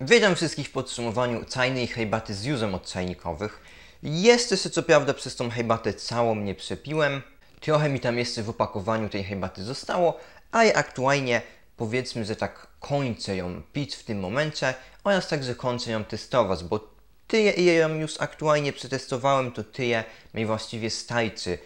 Witam wszystkich w podsumowaniu cajnej hejbaty z juzem od Jest Jeszcze co prawda przez tą hejbatę całą nie przepiłem. Trochę mi tam jeszcze w opakowaniu tej hejbaty zostało, a ja aktualnie powiedzmy, że tak kończę ją pić w tym momencie oraz także kończę ją testować, bo tyle ile ją już aktualnie przetestowałem, to tyle mi właściwie stajczy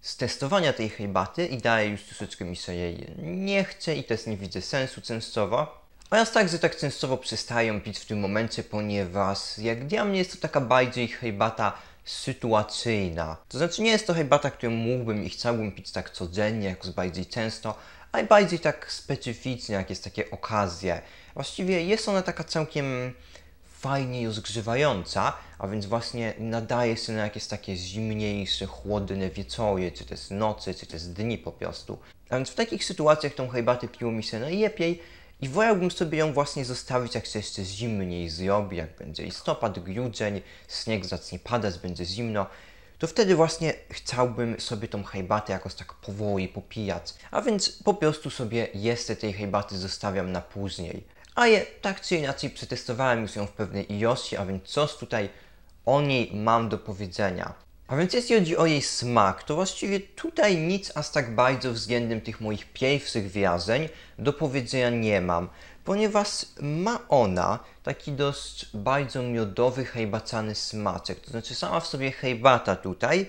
z testowania tej hejbaty i daje już troszeczkę mi się jej nie chce i też nie widzę sensu częstowo. Oraz także tak częstowo przestają pić w tym momencie, ponieważ jak dla mnie jest to taka bardziej hejbata sytuacyjna. To znaczy nie jest to hejbata, którą mógłbym i chciałbym pić tak codziennie, jakoś bardziej często, ale bardziej tak specyficznie, jak jest takie okazje. Właściwie jest ona taka całkiem fajnie rozgrzewająca, a więc właśnie nadaje się na jakieś takie zimniejsze, chłodne wieczory, czy też nocy, czy też dni po prostu. A więc w takich sytuacjach tą hejbatę piło mi się najlepiej, i wolałbym sobie ją właśnie zostawić, jak się jeszcze zimniej zrobi, jak będzie listopad, grudzień, śnieg zacznie padać, będzie zimno, to wtedy właśnie chciałbym sobie tą herbatę jakoś tak powoli popijać. A więc po prostu sobie jeszcze tej herbaty zostawiam na później. A je tak czy inaczej przetestowałem już ją w pewnej ilości, a więc coś tutaj o niej mam do powiedzenia. A więc jeśli chodzi o jej smak, to właściwie tutaj nic aż tak bardzo względem tych moich pierwszych wrażeń do powiedzenia nie mam, ponieważ ma ona taki dość bardzo miodowy, hejbacany smaczek. To znaczy sama w sobie hejbata tutaj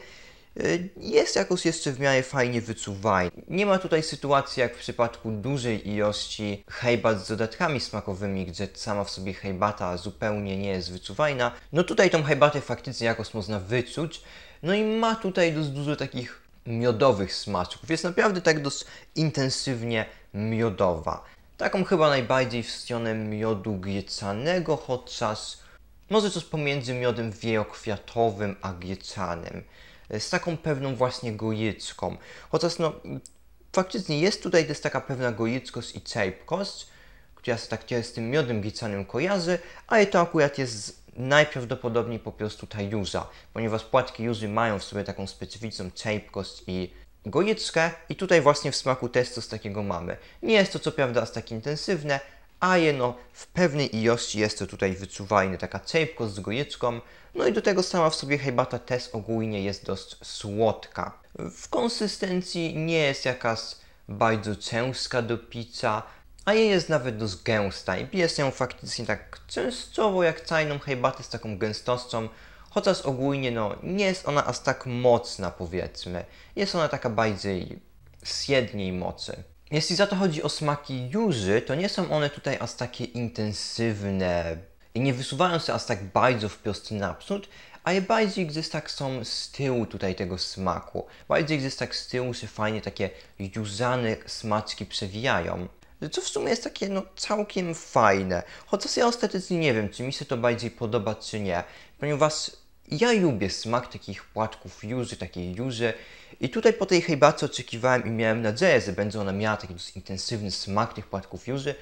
y, jest jakoś jeszcze w miarę fajnie wyczuwalny. Nie ma tutaj sytuacji jak w przypadku dużej ilości hejbat z dodatkami smakowymi, gdzie sama w sobie hejbata zupełnie nie jest wyczuwalna. No tutaj tą hejbatę faktycznie jakoś można wyczuć, no i ma tutaj dość dużo takich miodowych smaczków. Jest naprawdę tak dość intensywnie miodowa. Taką chyba najbardziej w stronę miodu griecanego, chociaż może coś pomiędzy miodem wiejokwiatowym a griecanem. E, z taką pewną właśnie gorycką. Chociaż no, faktycznie jest tutaj też taka pewna goryckość i cejpkość, która się tak z tym miodem griecanym kojarzy, ale to akurat jest najprawdopodobniej po prostu tajuza, ponieważ płatki juzy mają w sobie taką specyficzną cejpkość i gojeczkę i tutaj właśnie w smaku też coś takiego mamy. Nie jest to co prawda aż tak intensywne, a jeno w pewnej ilości jest to tutaj wyczuwalne, taka cejpkość z gojeczką, no i do tego sama w sobie herbata też ogólnie jest dość słodka. W konsystencji nie jest jakaś bardzo ciężka do picia, a jej jest nawet dość gęsta i pijesz ją faktycznie tak częstowo jak cajną hejbatę z taką gęstością, chociaż ogólnie no, nie jest ona aż tak mocna powiedzmy. Jest ona taka bardziej z jednej mocy. Jeśli za to chodzi o smaki juży, to nie są one tutaj aż takie intensywne i nie wysuwają się aż tak bardzo wprost naprzód, je bardziej gdzieś tak są z tyłu tutaj tego smaku. Bardziej gdzieś tak z tyłu się fajnie takie juzane smaczki przewijają co w sumie jest takie no, całkiem fajne. Chociaż ja ostatecznie nie wiem, czy mi się to bardziej podoba, czy nie, ponieważ ja lubię smak takich płatków juży, takiej juży i tutaj po tej hejbacie oczekiwałem i miałem nadzieję, że będzie ona miała taki intensywny smak tych płatków juży,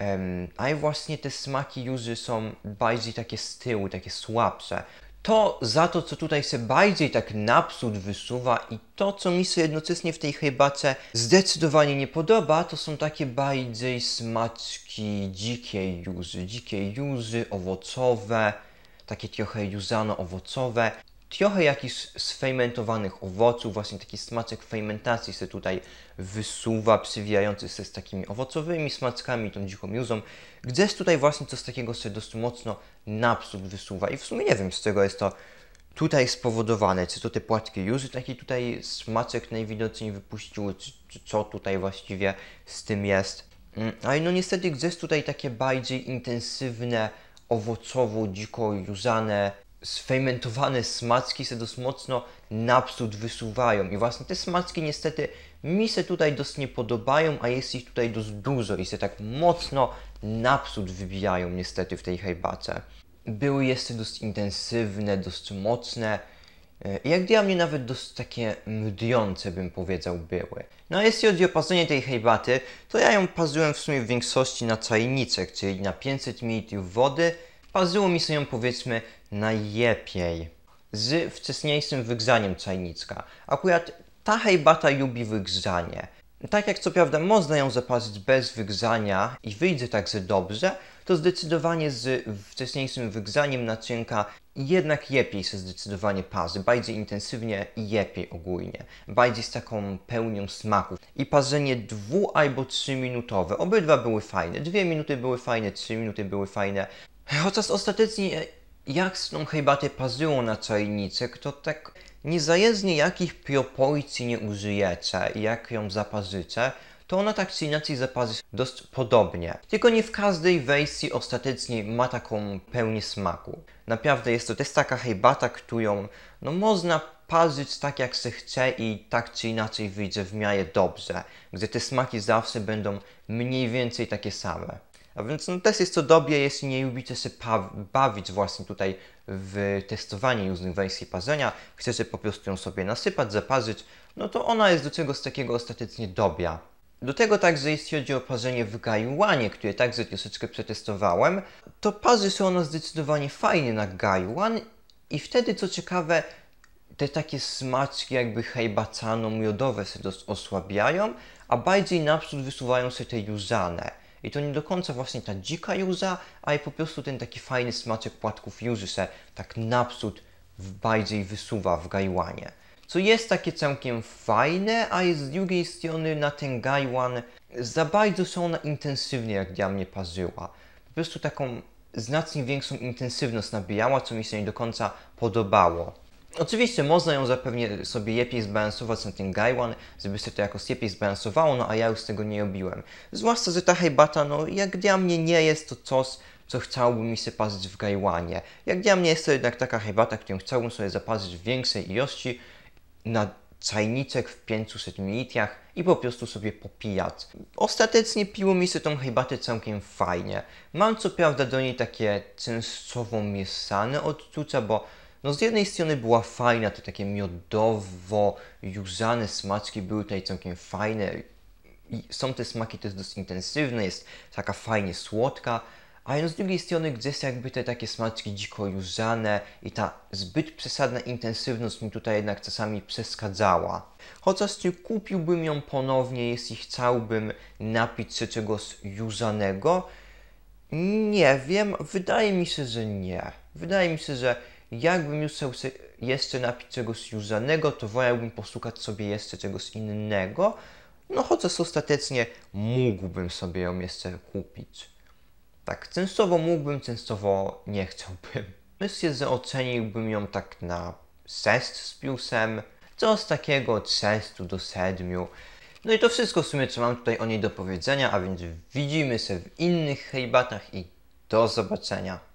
um, a właśnie te smaki juży są bardziej takie z tyłu, takie słabsze to za to, co tutaj się bardziej tak napsud wysuwa i to, co mi się jednocześnie w tej herbacie zdecydowanie nie podoba, to są takie bardziej smaczki dzikiej juzy. dzikiej juzy, owocowe, takie trochę juzano-owocowe trochę jakichś sfermentowanych owoców, właśnie taki smaczek fejmentacji się tutaj wysuwa, przywijający się z takimi owocowymi smaczkami, tą dziką miózą. Gdzieś tutaj właśnie coś takiego się dość mocno napsud wysuwa i w sumie nie wiem z czego jest to tutaj spowodowane, czy to te płatki już taki tutaj smaczek najwidoczniej wypuściły, czy, czy, co tutaj właściwie z tym jest. Mm, Ale no niestety gdzieś tutaj takie bardziej intensywne, owocowo, dziko juzane sfejmentowane smacki se dość mocno napsud wysuwają. I właśnie te smacki niestety mi się tutaj dosyć nie podobają, a jest ich tutaj dosyć dużo i se tak mocno napsud wybijają niestety w tej herbacie. Były jeszcze dosyć intensywne, dosyć mocne, e, jak dla mnie nawet dość takie mdjące bym powiedział były. No a jeśli chodzi o parzenie tej hejbaty to ja ją parzyłem w sumie w większości na czajnicach, czyli na 500 ml wody Parzyło mi się ją powiedzmy najlepiej z wcześniejszym wygrzaniem czajniczka. Akurat ta hejbata lubi wygrzanie. Tak jak co prawda można ją zaparzyć bez wygrzania i wyjdzie także dobrze, to zdecydowanie z wcześniejszym wygrzaniem naczynka jednak lepiej się zdecydowanie parzy, bardziej intensywnie i lepiej ogólnie, bardziej z taką pełnią smaku. I parzenie dwu albo trzy minutowe, obydwa były fajne, dwie minuty były fajne, trzy minuty były fajne, Chociaż ostatecznie są herbatę pazują na czajnicy, to tak niezależnie jakich proporcji nie użyjecie, jak ją zaparzycie, to ona tak czy inaczej zaparzy dość podobnie. Tylko nie w każdej wersji ostatecznie ma taką pełnię smaku. Naprawdę jest to też taka herbata, którą no, można parzyć tak jak się chce i tak czy inaczej wyjdzie w miarę dobrze, gdzie te smaki zawsze będą mniej więcej takie same. A więc no, test jest co dobie, jeśli nie lubicie się bawić właśnie tutaj w testowanie różnych wersji parzenia, chcecie po prostu ją sobie nasypać, zaparzyć, no to ona jest do czegoś takiego ostatecznie dobia. Do tego także jeśli chodzi o parzenie w gajłanie, które także troszeczkę przetestowałem, to parzy się ona zdecydowanie fajnie na gajłan i wtedy co ciekawe te takie smaczki jakby hejbacano miodowe się dość osłabiają, a bardziej naprzód wysuwają się te juzane. I to nie do końca właśnie ta dzika juza, ale po prostu ten taki fajny smaczek płatków juzy se tak napsud bardziej wysuwa w gajłanie. Co jest takie całkiem fajne, a jest z drugiej strony na ten gajłan za bardzo są ona intensywnie jak dla mnie parzyła. Po prostu taką znacznie większą intensywność nabijała, co mi się nie do końca podobało. Oczywiście można ją zapewnie sobie lepiej zbalansować na ten gajłan, żeby się to jakoś lepiej zbalansowało, no a ja już tego nie robiłem. Zwłaszcza, że ta herbata, no jak dla mnie nie jest to coś, co chciałbym mi się parzyć w gajłanie. Jak dla mnie jest to jednak taka herbata, którą chciałbym sobie zapazić w większej ilości na czajniczek w 500 ml i po prostu sobie popijać. Ostatecznie piło mi się tą hejbatę całkiem fajnie. Mam co prawda do niej takie częstowo mieszane odczucia, bo no z jednej strony była fajna, te takie miodowo juzane smaczki były tutaj całkiem fajne. I są te smaki też dosyć intensywne, jest taka fajnie słodka, ale no, z drugiej strony gdzieś jakby te takie smaczki dziko juzane i ta zbyt przesadna intensywność mi tutaj jednak czasami przeszkadzała. Chociaż czy kupiłbym ją ponownie, jeśli chciałbym napić się czegoś juzanego, Nie wiem, wydaje mi się, że nie. Wydaje mi się, że Jakbym już chciał jeszcze napić czegoś już zanego, to wolałbym posłuchać sobie jeszcze czegoś innego, no chociaż ostatecznie mógłbym sobie ją jeszcze kupić. Tak, częstowo mógłbym, częstowo nie chciałbym. Myślę, że oceniłbym ją tak na sest z Co z takiego od 6 do siedmiu. No i to wszystko w sumie, co mam tutaj o niej do powiedzenia, a więc widzimy się w innych hejbatach i do zobaczenia.